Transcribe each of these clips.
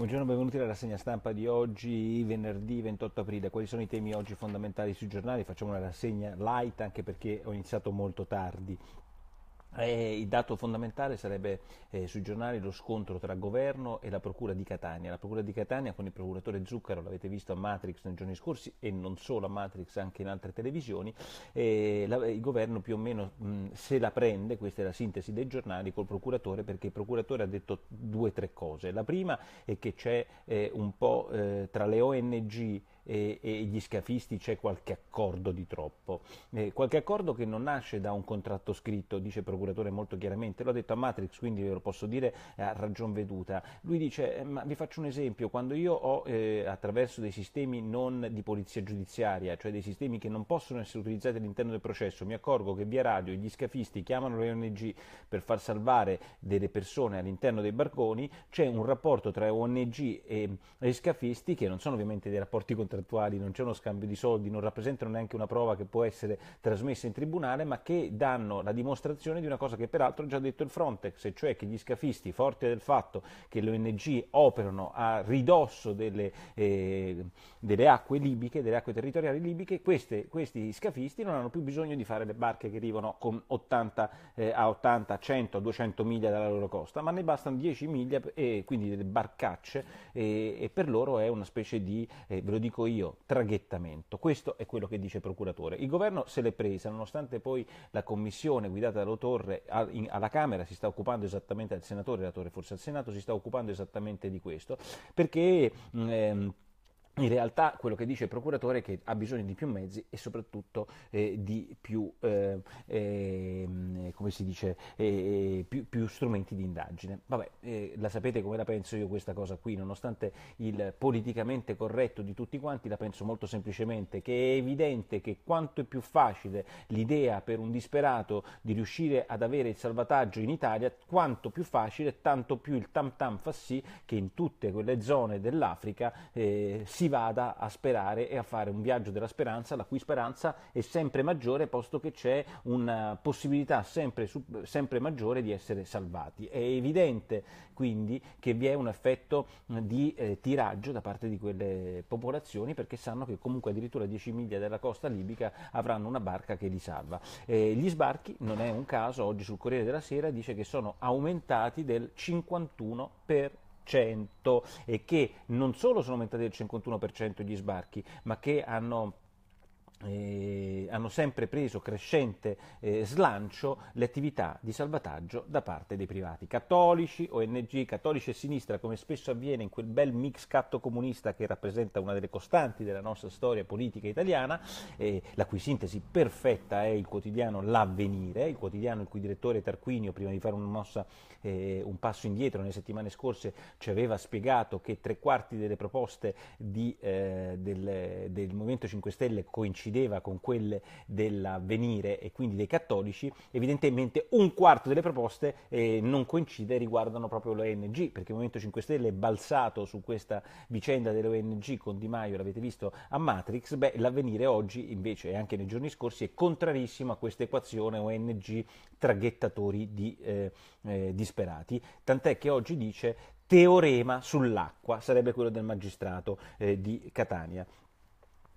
Buongiorno, benvenuti alla rassegna stampa di oggi, venerdì 28 aprile. Quali sono i temi oggi fondamentali sui giornali? Facciamo una rassegna light anche perché ho iniziato molto tardi. Eh, il dato fondamentale sarebbe eh, sui giornali lo scontro tra governo e la Procura di Catania. La Procura di Catania con il procuratore Zucchero, l'avete visto a Matrix nei giorni scorsi e non solo a Matrix, anche in altre televisioni, eh, la, eh, il governo più o meno mh, se la prende, questa è la sintesi dei giornali, col procuratore perché il procuratore ha detto due o tre cose. La prima è che c'è eh, un po' eh, tra le ONG e, e, gli scafisti c'è qualche accordo di troppo, eh, qualche accordo che non nasce da un contratto scritto, dice il procuratore molto chiaramente, l'ho detto a Matrix, quindi ve lo posso dire a ragion veduta. Lui dice, eh, ma vi faccio un esempio, quando io ho eh, attraverso dei sistemi non di polizia giudiziaria, cioè dei sistemi che non possono essere utilizzati all'interno del processo, mi accorgo che via radio gli scafisti chiamano le ONG per far salvare delle persone all'interno dei barconi, c'è un rapporto tra ONG e, e scafisti che non sono ovviamente dei rapporti contrattuali, contrattuali, non c'è uno scambio di soldi, non rappresentano neanche una prova che può essere trasmessa in tribunale, ma che danno la dimostrazione di una cosa che peraltro ha già detto il Frontex, e cioè che gli scafisti, forti del fatto che le ONG operano a ridosso delle, eh, delle acque libiche, delle acque territoriali libiche, queste, questi scafisti non hanno più bisogno di fare le barche che arrivano con 80, eh, a 80, 100, 200 miglia dalla loro costa, ma ne bastano 10 miglia, e eh, quindi delle barcacce, e, eh, e per loro è una specie di, eh, ve lo dico dico io, traghettamento. Questo è quello che dice il procuratore. Il governo se l'è presa, nonostante poi la commissione guidata da Torre alla Camera si sta occupando esattamente, al senatore, relatore forse al Senato, si sta occupando esattamente di questo, perché... Ehm, in realtà quello che dice il procuratore è che ha bisogno di più mezzi e soprattutto eh, di più, eh, ehm, eh, dice, eh, più, più, strumenti di indagine. Vabbè, eh, la sapete come la penso io questa cosa qui, nonostante il politicamente corretto di tutti quanti, la penso molto semplicemente, che è evidente che quanto è più facile l'idea per un disperato di riuscire ad avere il salvataggio in Italia, quanto più facile, tanto più il tam tam fa sì che in tutte quelle zone dell'Africa eh, si vada a sperare e a fare un viaggio della speranza, la cui speranza è sempre maggiore, posto che c'è una eh, possibilità sempre, sempre maggiore di essere salvati. È evidente quindi che vi è un effetto eh, di eh, tiraggio da parte di quelle popolazioni perché sanno che comunque addirittura 10 miglia dalla costa libica avranno una barca che li salva. Eh, gli sbarchi, non è un caso, oggi sul Corriere della Sera dice che sono aumentati del 51% e che non solo sono aumentati del 51% gli sbarchi, ma che hanno eh, hanno sempre preso crescente eh, slancio le attività di salvataggio da parte dei privati cattolici, ONG, cattolici e sinistra, come spesso avviene in quel bel mix catto comunista che rappresenta una delle costanti della nostra storia politica italiana, eh, la cui sintesi perfetta è il quotidiano L'Avvenire, il quotidiano il cui direttore Tarquinio, prima di fare mossa, eh, un passo indietro nelle settimane scorse, ci aveva spiegato che tre quarti delle proposte di, eh, del, del Movimento 5 Stelle coincidono coincideva con quelle dell'avvenire e quindi dei cattolici, evidentemente un quarto delle proposte eh, non coincide e riguardano proprio l'ONG, perché il Movimento 5 Stelle è balzato su questa vicenda dell'ONG con Di Maio, l'avete visto a Matrix, beh, l'avvenire oggi invece e anche nei giorni scorsi è contrarissimo a questa equazione ONG traghettatori di eh, eh, disperati, tant'è che oggi dice teorema sull'acqua, sarebbe quello del magistrato eh, di Catania.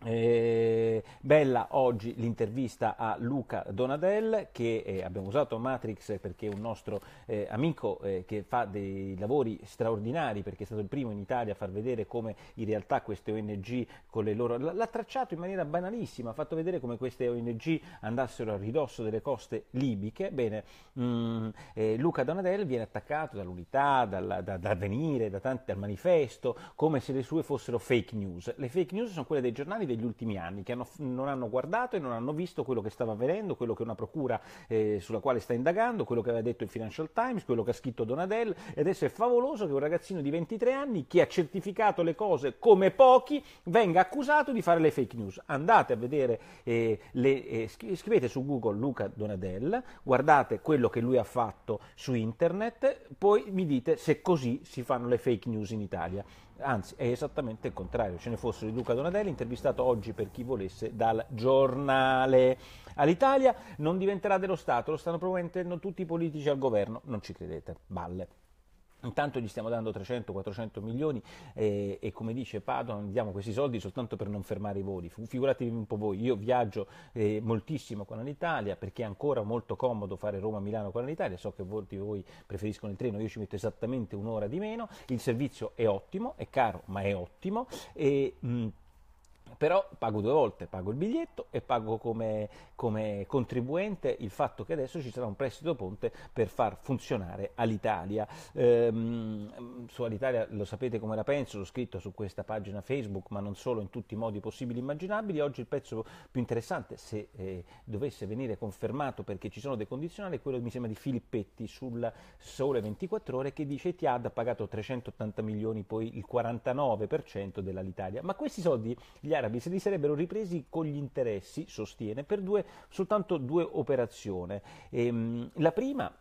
Eh, bella oggi l'intervista a Luca Donadel che eh, abbiamo usato Matrix perché è un nostro eh, amico eh, che fa dei lavori straordinari perché è stato il primo in Italia a far vedere come in realtà queste ONG con le loro... l'ha tracciato in maniera banalissima, ha fatto vedere come queste ONG andassero a ridosso delle coste libiche. Bene, mh, mm, eh, Luca Donadel viene attaccato dall'unità, dal, da, da avvenire, da tanti, dal manifesto, come se le sue fossero fake news. Le fake news sono quelle dei giornali degli ultimi anni, che hanno, non hanno guardato e non hanno visto quello che stava avvenendo, quello che una procura eh, sulla quale sta indagando, quello che aveva detto il Financial Times, quello che ha scritto Donadell. E adesso è favoloso che un ragazzino di 23 anni, che ha certificato le cose come pochi, venga accusato di fare le fake news. Andate a vedere, eh, le, eh, scrivete su Google Luca Donadell, guardate quello che lui ha fatto su internet, poi mi dite se così si fanno le fake news in Italia anzi è esattamente il contrario, ce ne fossero di Luca Donadelli, intervistato oggi per chi volesse dal giornale. All'Italia non diventerà dello Stato, lo stanno promuovendo tutti i politici al governo, non ci credete, balle. Intanto gli stiamo dando 300-400 milioni e, eh, e, come dice Padoan diamo questi soldi soltanto per non fermare i voli. Figuratevi un po' voi, io viaggio eh, moltissimo con l'Italia perché è ancora molto comodo fare Roma-Milano con l'Italia, so che molti di voi preferiscono il treno, io ci metto esattamente un'ora di meno, il servizio è ottimo, è caro ma è ottimo e, mh, però pago due volte, pago il biglietto e pago come, come, contribuente il fatto che adesso ci sarà un prestito ponte per far funzionare Alitalia. Ehm, su Alitalia lo sapete come la penso, l'ho scritto su questa pagina Facebook, ma non solo in tutti i modi possibili e immaginabili. Oggi il pezzo più interessante, se eh, dovesse venire confermato perché ci sono dei condizionali, è quello mi sembra di Filippetti sul Sole 24 Ore che dice Tiad ha pagato 380 milioni, poi il 49% dell'Alitalia. Ma questi soldi li ha arabi se li sarebbero ripresi con gli interessi, sostiene, per due, soltanto due operazioni. Ehm, la prima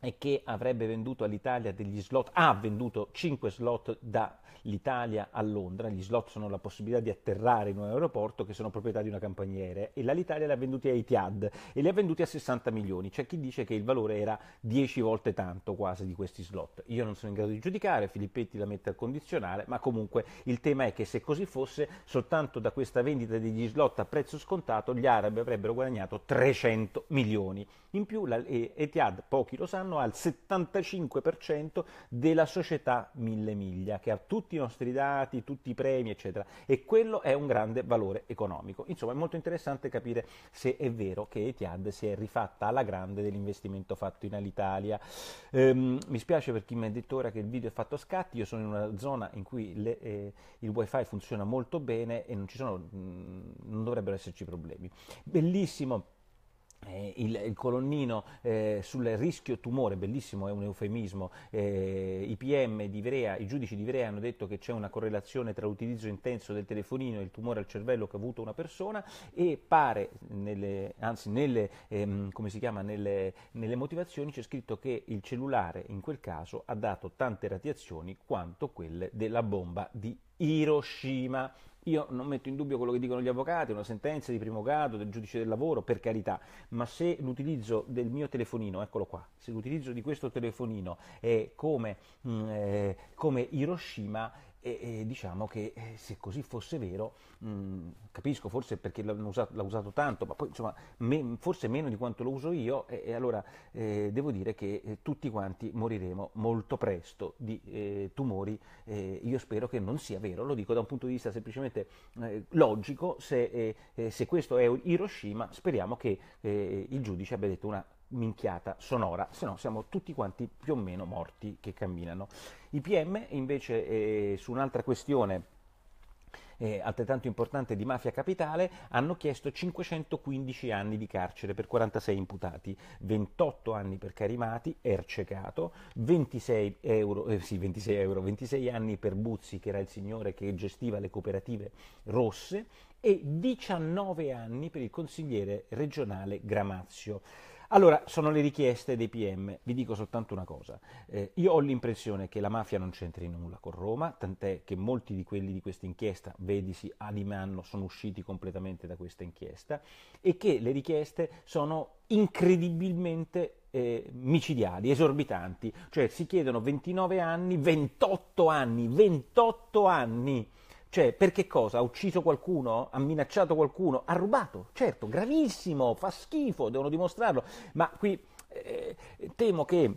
e che avrebbe venduto all'Italia degli slot, ha venduto 5 slot dall'Italia a Londra, gli slot sono la possibilità di atterrare in un aeroporto che sono proprietà di una compagnia aerea e l'Italia li ha venduti a Etihad e li ha venduti a 60 milioni, c'è chi dice che il valore era 10 volte tanto quasi di questi slot, io non sono in grado di giudicare, Filippetti la mette al condizionale, ma comunque il tema è che se così fosse soltanto da questa vendita degli slot a prezzo scontato gli arabi avrebbero guadagnato 300 milioni, in più la, Etihad pochi lo sanno, vanno al 75% della società Mille Miglia, che ha tutti i nostri dati, tutti i premi, eccetera. E quello è un grande valore economico. Insomma, è molto interessante capire se è vero che Etihad si è rifatta alla grande dell'investimento fatto in Alitalia. Ehm, mi spiace per chi mi ha detto ora che il video è fatto a scatti, io sono in una zona in cui le, eh, il wifi funziona molto bene e non, sono, mm, non dovrebbero esserci problemi. Bellissimo eh, il, il, colonnino eh, sul rischio tumore, bellissimo, è un eufemismo, eh, i PM di Ivrea, i giudici di Vrea hanno detto che c'è una correlazione tra l'utilizzo intenso del telefonino e il tumore al cervello che ha avuto una persona e pare, nelle, anzi nelle, ehm, chiama, nelle, nelle motivazioni c'è scritto che il cellulare in quel caso ha dato tante radiazioni quanto quelle della bomba di Hiroshima. Io non metto in dubbio quello che dicono gli avvocati, una sentenza di primo grado, del giudice del lavoro, per carità, ma se l'utilizzo del mio telefonino, eccolo qua, se l'utilizzo di questo telefonino è come, mh, mm, eh, come Hiroshima, e, e, diciamo che eh, se così fosse vero, mh, mm, capisco forse perché l'ha usato, usato, tanto, ma poi insomma me, forse meno di quanto lo uso io, e, e allora eh, devo dire che eh, tutti quanti moriremo molto presto di eh, tumori. Eh, io spero che non sia vero, lo dico da un punto di vista semplicemente logico, se, se, questo è Hiroshima speriamo che il giudice abbia detto una minchiata sonora, se no siamo tutti quanti più o meno morti che camminano. I PM invece eh, su un'altra questione eh, altrettanto importante di Mafia Capitale, hanno chiesto 515 anni di carcere per 46 imputati, 28 anni per Carimati, Ercecato, 26, euro, eh, sì, 26, euro, 26 anni per Buzzi, che era il signore che gestiva le cooperative rosse, e 19 anni per il consigliere regionale Gramazio. Allora, sono le richieste dei PM. Vi dico soltanto una cosa. Eh, io ho l'impressione che la mafia non c'entri nulla con Roma, tant'è che molti di quelli di questa inchiesta, vedisi Adimanno, sono usciti completamente da questa inchiesta e che le richieste sono incredibilmente eh, micidiali, esorbitanti. Cioè si chiedono 29 anni, 28 anni, 28 anni cioè, per che cosa? Ha ucciso qualcuno? Ha minacciato qualcuno? Ha rubato? Certo, gravissimo, fa schifo, devono dimostrarlo. Ma qui eh, temo che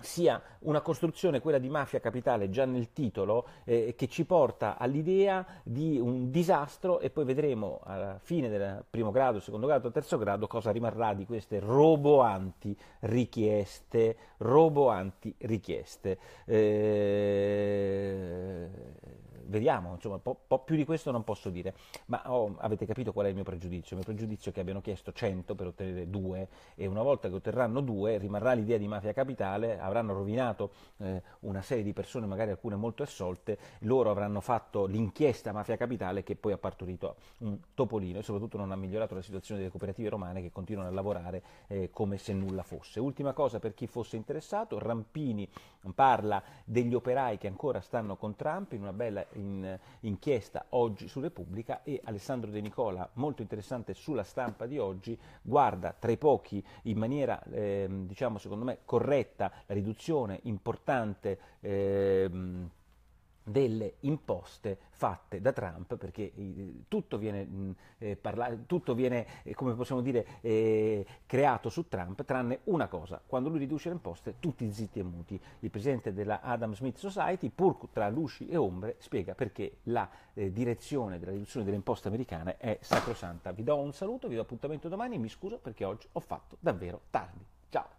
sia una costruzione, quella di mafia capitale, già nel titolo, eh, che ci porta all'idea di un disastro e poi vedremo alla fine del primo grado, secondo grado, terzo grado cosa rimarrà di queste roboanti richieste, roboanti richieste. Eh vediamo, insomma, po, po più di questo non posso dire, ma oh, avete capito qual è il mio pregiudizio? Il mio pregiudizio è che abbiano chiesto 100 per ottenere 2 e una volta che otterranno 2 rimarrà l'idea di mafia capitale, avranno rovinato eh, una serie di persone, magari alcune molto assolte, loro avranno fatto l'inchiesta mafia capitale che poi ha partorito un topolino e soprattutto non ha migliorato la situazione delle cooperative romane che continuano a lavorare eh, come se nulla fosse. Ultima cosa per chi fosse interessato, Rampini parla degli operai che ancora stanno con Trump in una bella in inchiesta oggi su Repubblica e Alessandro De Nicola, molto interessante sulla stampa di oggi, guarda tra i pochi in maniera, eh, diciamo secondo me, corretta la riduzione importante. Eh, delle imposte fatte da Trump, perché eh, tutto viene, eh, parla- tutto viene eh, come possiamo dire, eh, creato su Trump, tranne una cosa, quando lui riduce le imposte tutti zitti e muti. Il presidente della Adam Smith Society, pur tra luci e ombre, spiega perché la eh, direzione della riduzione delle imposte americane è sacrosanta. Vi do un saluto, vi do appuntamento domani, e mi scuso perché oggi ho fatto davvero tardi. Ciao!